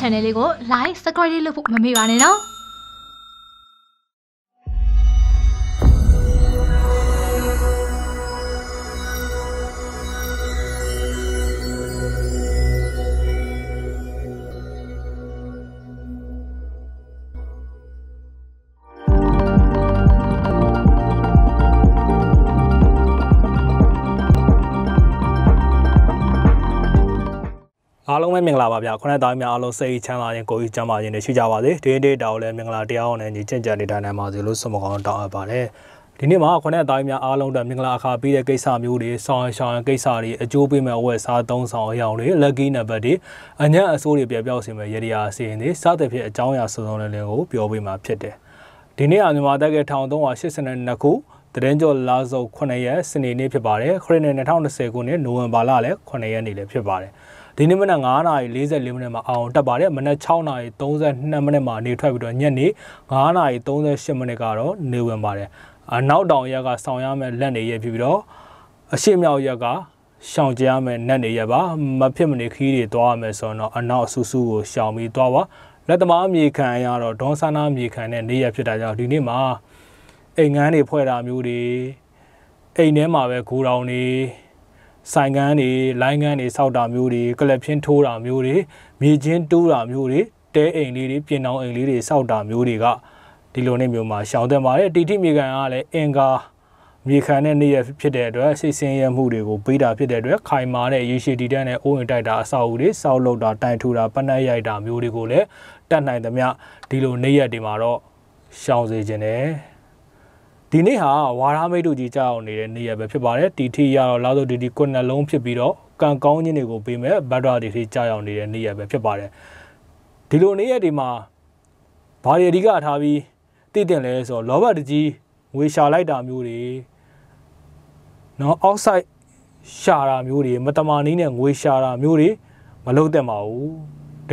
channel လေးကို like subscribe လုပ်ဖို့မမေ့ပါနဲ့နော်။အားလုံးပဲမင်္ဂလာပါဗျာခုနကသားများအားလုံးစိတ်ချမ်းသာခြင်းကိုယ်ကြီးကျန်းမာခြင်းတွေရှိကြပါစေဒီနေ့တောင်လည်းမင်္ဂလာတရားအောင်နဲ့ညီချင်းကြနေတာနိုင်ပါစေလို့ဆုမကောင်းတောင်းအပ်ပါတယ်ဒီနေ့မှာခုနကသားများအားလုံးတို့မင်္ဂလာအခါပြီးတဲ့ကိစ္စမျိုးတွေဆောင်ရှောင်ကိစ္စတွေအကျိုးပေးမဲ့ဝက်စားသုံးဆောင်အရောင်တွေ lucky number တွေအညံ့အစိုးတွေပြပြောက်စင်မဲ့ရည်ရာစီရင်တွေစသဖြင့်အကြောင်းအရာစုံစုံလေးလေးကိုပြောပေးမှာဖြစ်တယ်ဒီနေ့အမြန်မာတက်က1382ခုတရင်ကျော်လာစုံ9ရက်စနေနေ့ဖြစ်ပါတယ်ခရစ်နှစ်2020ခုနှစ်နိုဝင်ဘာလလည်း9ရက်နေ့လည်းဖြစ်ပါတယ်။ဒီနေ့မနက်9:44မိနစ်မှာအောင်တက်ပါတယ်မနက်6:32မိနစ်မှာနေထွက်ပြီးတော့ညနေ9:38မိနစ်ကတော့နေဝင်ပါတယ်အနောက်တောင်ရက်ကဆောင်ရမယ်လက်နေရဖြစ်ပြီးတော့အရှိမြောက်ရက်ကရှောင်ကြရမယ်နတ်နေရပါမဖြစ်မနေခီးတွေတွားရမယ်ဆိုတော့အနောက်အဆူဆူကိုရှောင်ပြီးတွားပါလက်သမားမြေခံရတော့ဒေါဆာနာမြေခံတဲ့နေရဖြစ်တာကြောင့်ဒီနေ့မှာအိမ်ငန်းတွေဖွဲ့တာမျိုးတွေအိမ်ထဲမှာပဲဂိုးတောင်တွေဆိုင်ကန်းတွေလိုင်းကန်းတွေစောက်တာမျိုးတွေကလပ်ဖြင်းထိုးတာမျိုးတွေမြေချင်းတူးတာမျိုးတွေတဲအိမ်လေးတွေပြင်အောင်အိမ်လေးတွေစောက်တာမျိုးတွေကဒီလိုနဲ့မျိုးမှာရှောင်တဲ့ပါတယ်တိတိမြေကန်ကလည်းအင်ကာမြေခံတဲ့နေရဖြစ်တဲ့အတွက်စိတ်ဆင်းရဲမှုတွေကိုပေးတာဖြစ်တဲ့အတွက်ခိုင်မာတဲ့ရေရှည်တည်တံ့တဲ့အိုးဝင်တိုက်တာအဆောက်အဦတွေစောက်လုပ်တာတိုင်ထူတာပနက်ရိုက်တာမျိုးတွေကိုလည်းတတ်နိုင်သမျှဒီလိုနေရတွေမှာတော့ရှောင်စေခြင်းတယ်ဒီနေ့ဟာဝါရမိတ်တို့ကြီးကြောက်နေတဲ့နေရာပဲဖြစ်ပါတယ်တီထီရတော့လာဆိုဒီဒီခုနှစ်လုံးဖြစ်ပြီးတော့ကံကောင်းခြင်းတွေကိုပေးမဲ့ဘတ်ဒါတီထီကြောက်နေတဲ့နေရာပဲဖြစ်ပါတယ်ဒီလိုနေရာဒီမှာဘာတွေအဓိကထားပြီးတည်တင်လဲဆိုတော့လောဘတကြီးငွေရှာလိုက်တာမျိုးတွေနော် outside ရှာတာမျိုးတွေမတမာနည်းနဲ့ငွေရှာတာမျိုးတွေမလုပ်သင့်ပါဘူး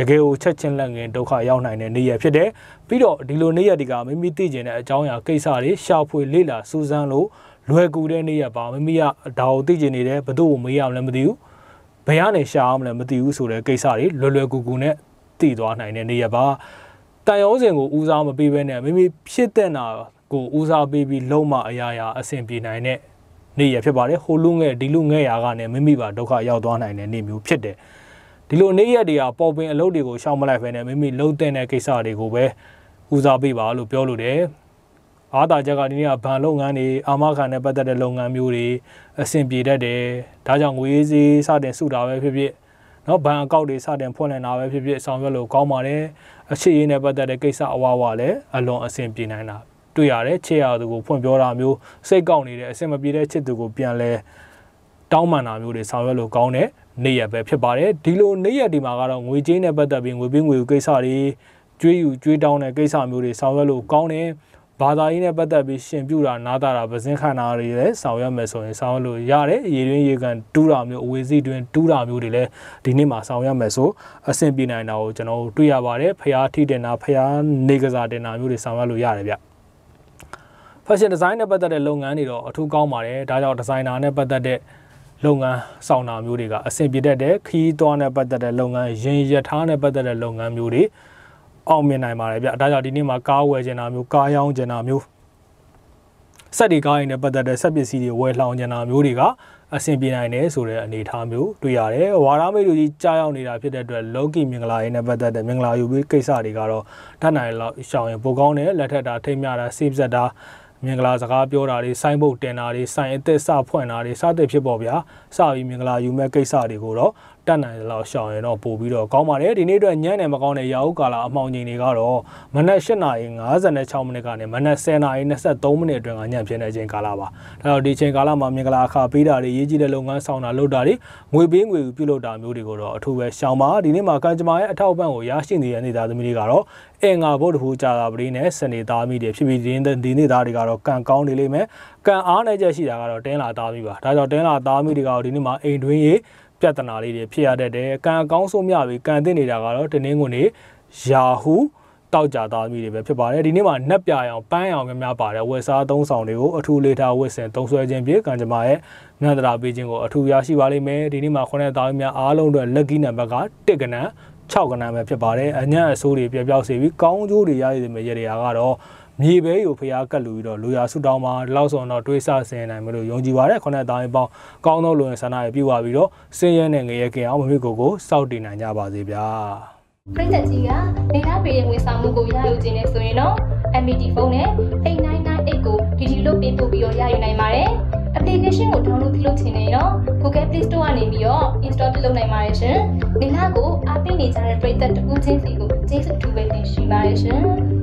တကယ်ကိုချက်ချင်းလက်ငင်ဒုက္ခရောက်နိုင်တဲ့နေရာဖြစ်တယ်ပြီးတော့ဒီလိုနေရာတွေကမိမိသိကျင်တဲ့အကြောင်းအရာကိစ္စတွေရှာဖွေလေ့လာစူးစမ်းလို့လွယ်ကူတဲ့နေရာပါမိမိကဒါကိုသိကျင်နေတယ်ဘသူ့ကိုမေးရမလဲမသိဘူးဘယ်ကနေရှာအောင်လဲမသိဘူးဆိုတဲ့ကိစ္စတွေလွယ်လွယ်ကူကူနဲ့သိသွားနိုင်တဲ့နေရာပါတန်ရုံးစဉ်ကိုဦးစားမပေးဘဲနဲ့မိမိဖြစ်တဲ့နာကိုဦးစားပေးပြီးလုံးမအရာရာအဆင်ပြေနိုင်တဲ့နေရဖြစ်ပါတယ်ဟိုလူငယ်ဒီလူငယ်ရာကလည်းမိမိပါဒုက္ခရောက်သွားနိုင်တဲ့နေမျိုးဖြစ်တယ်။ဒီလိုနေ့ရက်တွေကပေါ်ပင်အလုပ်တွေကိုရှောင်မလိုက်ဖ ೇನೆ မိမိလုံတဲ့တဲ့ကိစ္စတွေကိုပဲဦးစားပေးပါလို့ပြောလို့တယ်အားသာချက်ကဒီနေ့ကဗန်လုပ်ငန်းတွေအာမခံနဲ့ပတ်သက်တဲ့လုပ်ငန်းမျိုးတွေအဆင်ပြေတတ်တယ်ဒါကြောင့်ငွေရေးစည်းစတင်စုတာပဲဖြစ်ဖြစ်နော်ဘဏ်အကောင့်တွေစတင်ဖွင့်လှစ်တာပဲဖြစ်ဖြစ်ဆောင်ရွက်လို့ကောင်းပါတယ်အခြေအနေနဲ့ပတ်သက်တဲ့ကိစ္စအဝဝလည်းအလွန်အဆင်ပြေနိုင်တာတွေ့ရတယ်ချစ်ရသူကိုဖွင့်ပြောတာမျိုးစိတ်ကောက်နေတဲ့အဆင်မပြေတဲ့ချစ်သူကိုပြန်လဲတောင်းပန်တာမျိုးတွေဆောင်ရွက်လို့ကောင်းတယ်နေ့ရက်ပဲဖြစ်ပါတယ်ဒီလိုနေ့ရက်ဒီမှာကတော့ငွေကြေးနဲ့ပတ်သက်ပြီးငွေပေးငွေယူကိစ္စတွေကျွေးယူကျွေးတောင်းတဲ့ကိစ္စမျိုးတွေဆောင်ရွက်လို့ကောင်းတယ်ဘာသာရေးနဲ့ပတ်သက်ပြီးရှင်ပြူတာနားတာတာပဇင်းခန္ဓာတွေလည်းဆောင်ရွက်မယ်ဆိုရင်ဆောင်ရွက်လို့ရတယ်ရေတွင်းရေကန်တူးတာမျိုးအဝေစီတွင်တူးတာမျိုးတွေလည်းဒီနေ့မှာဆောင်ရွက်မယ်ဆိုအဆင်ပြေနိုင်တာကိုကျွန်တော်တို့တွေ့ရပါတယ်ဖျားထိတင်တာဖျားနေကစားတင်တာမျိုးတွေဆောင်ရွက်လို့ရတယ်ဗျ fashion design နဲ့ပတ်သက်တဲ့လုပ်ငန်းတွေတော့အထူးကောင်းပါတယ်ဒါကြောင့် designer နဲ့ပတ်သက်တဲ့လုပ်ငန်းဆောင်တာမျိုးတွေကအဆင်ပြေတတ်တယ်ခီးသွားနဲ့ပတ်သက်တဲ့လုပ်ငန်းရင်ရထားနဲ့ပတ်သက်တဲ့လုပ်ငန်းမျိုးတွေအောင်မြင်နိုင်ပါတယ်ဗျဒါကြောင့်ဒီနေ့မှာကားဝယ်ကျင်တာမျိုးကားရောင်းကျင်တာမျိုးစက်တွေကားရင်နဲ့ပတ်သက်တဲ့စက်ပစ္စည်းတွေဝယ်လှောင်ကျင်တာမျိုးတွေကအဆင်ပြေနိုင်တယ်ဆိုတဲ့အနေအထားမျိုးတွေ့ရတယ်ဝါရမိတ်တို့ကြီးကြားရောက်နေတာဖြစ်တဲ့အတွက်လောကီမင်္ဂလာရေးနဲ့ပတ်သက်တဲ့မင်္ဂလာယူပြီးကိစ္စတွေကတော့တတ်နိုင်လောက်ရှောင်ရင်ပိုကောင်းတယ်လက်ထက်တာထိမ့်မြတာစိပ္ပစက်တာမင်္ဂလာစကားပြောတာတွေဆိုင်းဘုတ်တင်တာတွေဆိုင်းအသက်စဖွင့်တာတွေစသဖြင့်ပေါ့ဗျာစပြီးမင်္ဂလာယူမဲ့ကိစ္စတွေကိုတော့တတ်နိုင်သလောက်ရှောင်ရင်တော့ပို့ပြီးတော့ကောင်းပါတယ်ဒီနေ့အတွက်ညံ့နေမကောင်းတဲ့ရာဟုကာလာအမှောင်ချိန်တွေကတော့မနက်8:56မိနစ်ကနေမနက်10:23မိနစ်အတွင်းကညံ့ဖြစ်တဲ့အချိန်ကာလပါဒါတော့ဒီအချိန်ကာလမှာမင်္ဂလာအခါပေးတာတွေရေးကြည့်တဲ့လုပ်ငန်းဆောင်တာလုပ်တာတွေငွေပေးငွေပြုလုပ်တာမျိုးတွေကိုတော့အထူးပဲရှောင်ပါဒီနေ့မှာကံကြမ္မာရဲ့အထောက်အပံ့ကိုရရှိနေတဲ့နေသားသမီးတွေကတော့အင်္ဂါဘုဒ္ဓဟူကြာတာပရိနဲ့စနေသားမိတွေဖြစ်ပြီးဒီနေ့ဒီနေ့သားတွေကတော့ကံကောင်းနေလိမ့်မယ်ကံအားနဲ့ချက်ရှိတာကတော့တင်းလာသားမိပါဒါကြောင့်တင်းလာသားမိတွေကတော့ဒီနေ့မှာအိမ်တွင်းရေးပြဿနာလေးတွေဖြစ်ရတတ်တယ်ကံအကောင်းဆုံးမြပြီးကံသိနေတာကတော့တင်းင်းကိုနေယာဟူတောက်ကြသားသမီးတွေပဲဖြစ်ပါတယ်ဒီနေ့မှာနှက်ပြအောင်ပန်းအောင်များများပါတယ်ဝက်စားသုံးဆောင်တွေကိုအထူးလေထားဝက်စင်သုံးဆွဲခြင်းဖြင့်ကံကြမ္မာရဲ့မြတ်တရာပေးခြင်းကိုအထူးရရှိပါလိမ့်မယ်ဒီနေ့မှာခုနှစ်သားသမီးများအားလုံးအတွက်လက်ကီးနံပါတ်က1ကဏ္ဍ6ကဏ္ဍပဲဖြစ်ပါတယ်အညံ့အဆိုးတွေပြပြောက်စေပြီးကောင်းကျိုးတွေရရည်တွေမဲ့ရတဲ့ဟာကတော့မြေပဲကိုဖျားကတ်လို့ပြီးတော့လူရဆုတောင်းပါဒီလောက်ဆိုတော့တွေးဆဆင်နိုင်မလို့ယုံကြည်ပါတယ်ခုနှစ်တောင်းရင်ပေါင်းကောင်းသောလူဝင်ဆန္ဒတွေပြုပါပြီးတော့စင်ရဲနဲ့ငရဲကင်အောင်မမေကိုကိုစောင့်တည်နိုင်ကြပါစေဗျာပြည်သက်ကြီးကနေလာပေးတဲ့ဝန်ဆောင်မှုကိုရယူခြင်းနဲ့ဆိုရင်တော့ MPT ဖုန်းနဲ့8998ကိုဒီဒီလို့ပေးပို့ပြီးတော့ရယူနိုင်ပါတယ်။ application ကို download ပြုလုပ်ခြင်းနဲ့တော့ Google Play Store ကနေပြီးတော့ install ပြုလုပ်နိုင်ပါတယ်ရှင်။နေလာကိုအားပေးနေကြတဲ့ပြည်သက်တဦးချင်းစီကိုကျေးဇူးအထူးပဲတင်ရှိပါတယ်ရှင်။